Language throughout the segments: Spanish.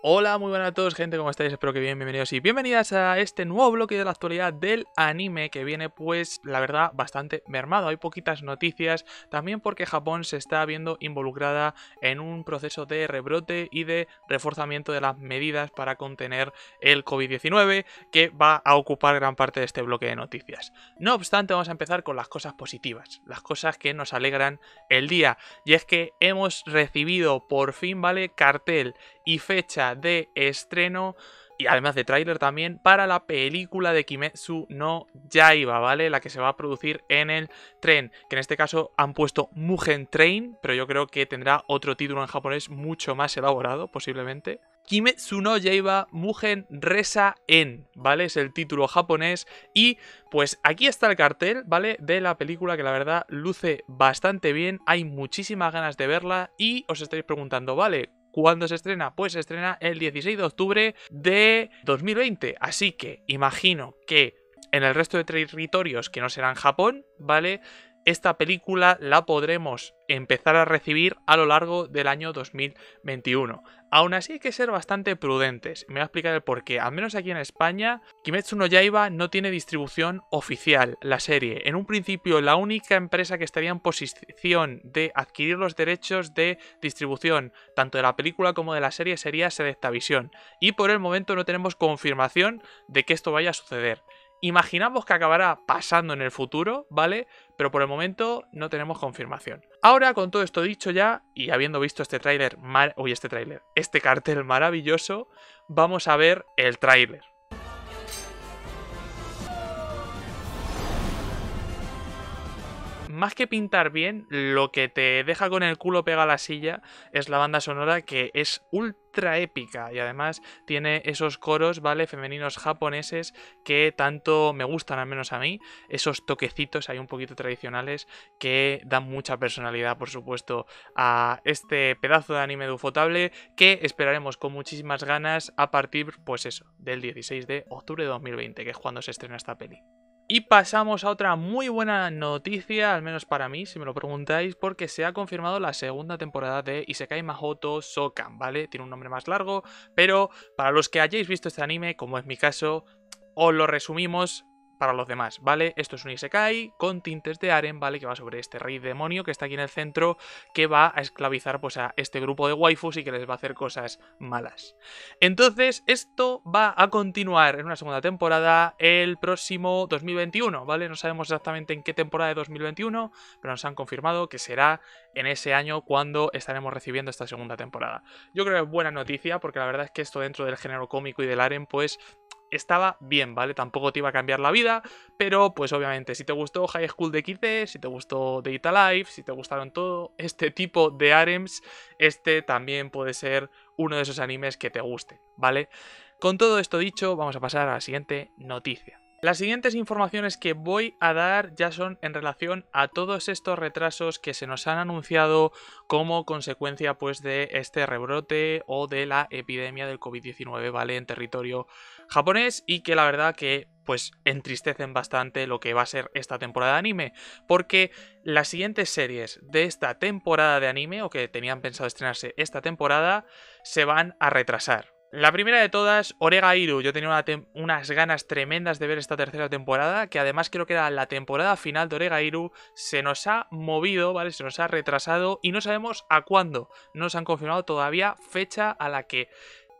Hola, muy buenas a todos gente, ¿cómo estáis? Espero que bien, bienvenidos y bienvenidas a este nuevo bloque de la actualidad del anime que viene pues, la verdad, bastante mermado. Hay poquitas noticias, también porque Japón se está viendo involucrada en un proceso de rebrote y de reforzamiento de las medidas para contener el COVID-19 que va a ocupar gran parte de este bloque de noticias. No obstante, vamos a empezar con las cosas positivas, las cosas que nos alegran el día. Y es que hemos recibido por fin, ¿vale? Cartel y fecha de estreno y además de tráiler también, para la película de Kimetsu no Yaiba, ¿vale? La que se va a producir en el tren, que en este caso han puesto Mugen Train, pero yo creo que tendrá otro título en japonés mucho más elaborado, posiblemente. Kimetsu no Yaiba Mugen Resa En, ¿vale? Es el título japonés. Y pues aquí está el cartel, ¿vale? De la película que la verdad luce bastante bien. Hay muchísimas ganas de verla. Y os estaréis preguntando, ¿vale? ¿Cuándo se estrena? Pues se estrena el 16 de octubre de 2020. Así que imagino que en el resto de territorios que no serán Japón, ¿vale? esta película la podremos empezar a recibir a lo largo del año 2021. Aún así hay que ser bastante prudentes. Me voy a explicar el porqué. Al menos aquí en España, Kimetsu no Yaiba no tiene distribución oficial, la serie. En un principio, la única empresa que estaría en posición de adquirir los derechos de distribución, tanto de la película como de la serie, sería Selectavisión. Y por el momento no tenemos confirmación de que esto vaya a suceder. Imaginamos que acabará pasando en el futuro, ¿vale? Pero por el momento no tenemos confirmación. Ahora, con todo esto dicho ya, y habiendo visto este tráiler, este tráiler, este cartel maravilloso, vamos a ver el tráiler, más que pintar bien, lo que te deja con el culo pega a la silla es la banda sonora que es ultra épica y además tiene esos coros, ¿vale? Femeninos japoneses que tanto me gustan, al menos a mí, esos toquecitos ahí un poquito tradicionales que dan mucha personalidad, por supuesto, a este pedazo de anime dufotable que esperaremos con muchísimas ganas a partir, pues eso, del 16 de octubre de 2020, que es cuando se estrena esta peli. Y pasamos a otra muy buena noticia, al menos para mí, si me lo preguntáis, porque se ha confirmado la segunda temporada de Isekai Mahoto Sokan, ¿vale? Tiene un nombre más largo, pero para los que hayáis visto este anime, como es mi caso, os lo resumimos para los demás, ¿vale? Esto es un Isekai con tintes de Aren, ¿vale? Que va sobre este rey demonio que está aquí en el centro, que va a esclavizar pues a este grupo de waifus y que les va a hacer cosas malas. Entonces, esto va a continuar en una segunda temporada el próximo 2021, ¿vale? No sabemos exactamente en qué temporada de 2021, pero nos han confirmado que será en ese año cuando estaremos recibiendo esta segunda temporada. Yo creo que es buena noticia porque la verdad es que esto dentro del género cómico y del Aren pues estaba bien, ¿vale? Tampoco te iba a cambiar la vida, pero pues obviamente si te gustó High School DxD, si te gustó Data Life, si te gustaron todo este tipo de arems, este también puede ser uno de esos animes que te guste, ¿vale? Con todo esto dicho, vamos a pasar a la siguiente noticia. Las siguientes informaciones que voy a dar ya son en relación a todos estos retrasos que se nos han anunciado como consecuencia pues de este rebrote o de la epidemia del COVID-19, ¿vale? En territorio japonés y que la verdad que pues entristecen bastante lo que va a ser esta temporada de anime, porque las siguientes series de esta temporada de anime o que tenían pensado estrenarse esta temporada se van a retrasar, la primera de todas, Orega Iru. Yo tenía unas ganas tremendas de ver esta tercera temporada, que además creo que era la temporada final de Orega Iru. Se nos ha movido, ¿vale? Se nos ha retrasado y no sabemos a cuándo. No nos han confirmado todavía fecha a la que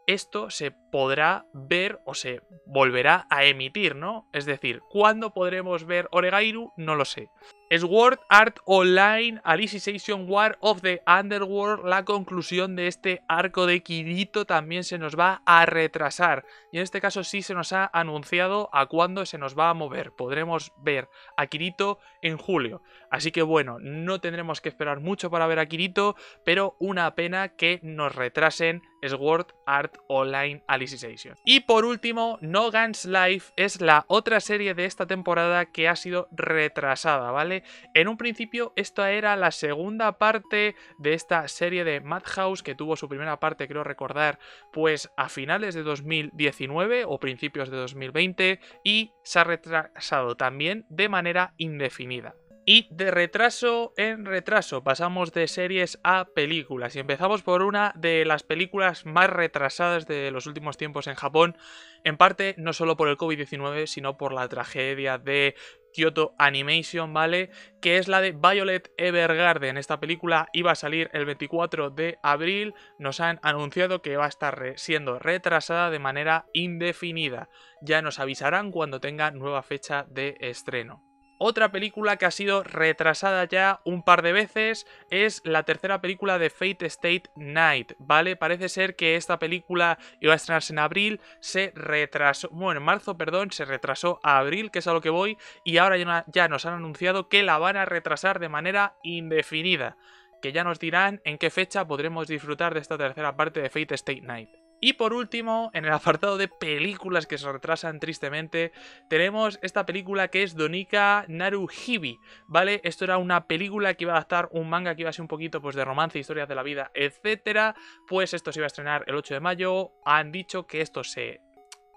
esto se podrá ver o se volverá a emitir, ¿no? Es decir, ¿cuándo podremos ver Oregairu? No lo sé. Sword Art Online Alicization War of the Underworld, la conclusión de este arco de Kirito también se nos va a retrasar. Y en este caso sí se nos ha anunciado a cuándo se nos va a mover. Podremos ver a Kirito en julio. Así que bueno, no tendremos que esperar mucho para ver a Kirito, pero una pena que nos retrasen Sword Art Online Alicization. Y por último, No Guns Life es la otra serie de esta temporada que ha sido retrasada, ¿vale? En un principio esta era la segunda parte de esta serie de Madhouse que tuvo su primera parte, creo recordar, pues a finales de 2019 o principios de 2020 y se ha retrasado también de manera indefinida. Y de retraso en retraso pasamos de series a películas y empezamos por una de las películas más retrasadas de los últimos tiempos en Japón, en parte no solo por el COVID-19, sino por la tragedia de Kyoto Animation, ¿vale? Que es la de Violet Evergarden. Esta película iba a salir el 24 de abril, nos han anunciado que va a estar siendo retrasada de manera indefinida. Ya nos avisarán cuando tenga nueva fecha de estreno. Otra película que ha sido retrasada ya un par de veces es la tercera película de Fate State Night, ¿vale? Parece ser que esta película iba a estrenarse en abril, se retrasó, bueno, en marzo, perdón, se retrasó a abril, que es a lo que voy, y ahora ya, nos han anunciado que la van a retrasar de manera indefinida, que ya nos dirán en qué fecha podremos disfrutar de esta tercera parte de Fate State Night. Y por último, en el apartado de películas que se retrasan tristemente, tenemos esta película que es Donika Naruhibi, ¿vale? Esto era una película que iba a adaptar un manga que iba a ser un poquito pues, de romance, historias de la vida, etc. Pues esto se iba a estrenar el 8 de mayo, han dicho que esto se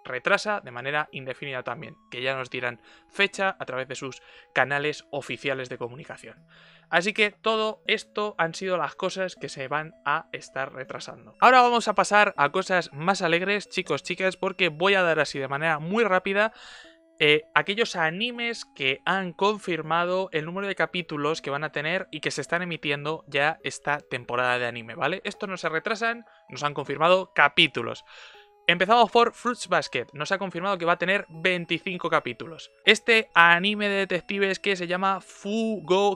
retrasa de manera indefinida también, que ya nos dirán fecha a través de sus canales oficiales de comunicación. Así que todo esto han sido las cosas que se van a estar retrasando. Ahora vamos a pasar a cosas más alegres, chicos, chicas, porque voy a dar así de manera muy rápida eh, aquellos animes que han confirmado el número de capítulos que van a tener y que se están emitiendo ya esta temporada de anime, ¿vale? Esto no se retrasan, nos han confirmado capítulos. Empezamos por Fruits Basket, nos ha confirmado que va a tener 25 capítulos. Este anime de detectives que se llama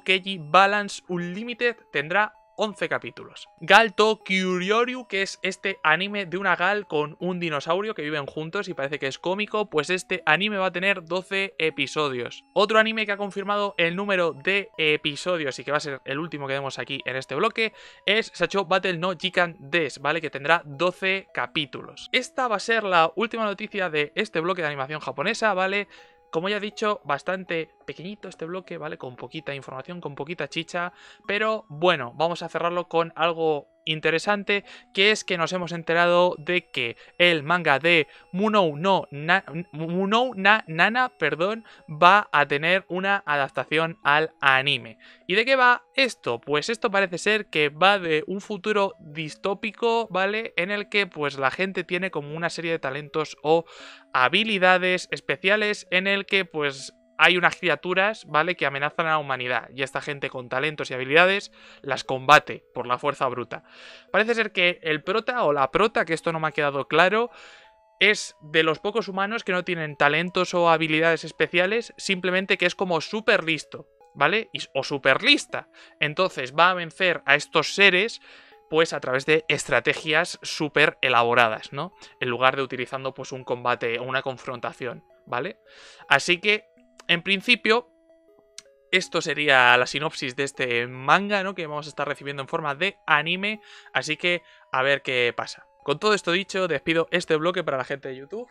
Keiji Balance Unlimited tendrá 11 capítulos. Galto Kyuryoryu, que es este anime de una gal con un dinosaurio que viven juntos y parece que es cómico, pues este anime va a tener 12 episodios. Otro anime que ha confirmado el número de episodios y que va a ser el último que vemos aquí en este bloque es Sacho Battle no Jikan Des, ¿vale? Que tendrá 12 capítulos. Esta va a ser la última noticia de este bloque de animación japonesa, ¿vale? Como ya he dicho, bastante pequeñito este bloque, ¿vale? Con poquita información, con poquita chicha. Pero bueno, vamos a cerrarlo con algo interesante, que es que nos hemos enterado de que el manga de Munou no Nana perdón, va a tener una adaptación al anime. ¿Y de qué va esto? Pues esto parece ser que va de un futuro distópico, ¿vale? En el que pues la gente tiene como una serie de talentos o habilidades especiales en el que pues hay unas criaturas, ¿vale?, que amenazan a la humanidad, y esta gente con talentos y habilidades las combate por la fuerza bruta. Parece ser que el prota o la prota, que esto no me ha quedado claro, es de los pocos humanos que no tienen talentos o habilidades especiales, simplemente que es como súper listo, ¿vale? o súper lista. Entonces va a vencer a estos seres pues a través de estrategias súper elaboradas, ¿no? En lugar de utilizando pues un combate o una confrontación, ¿vale? Así que en principio, esto sería la sinopsis de este manga, ¿no? Que vamos a estar recibiendo en forma de anime, así que a ver qué pasa. Con todo esto dicho, despido este bloque para la gente de YouTube.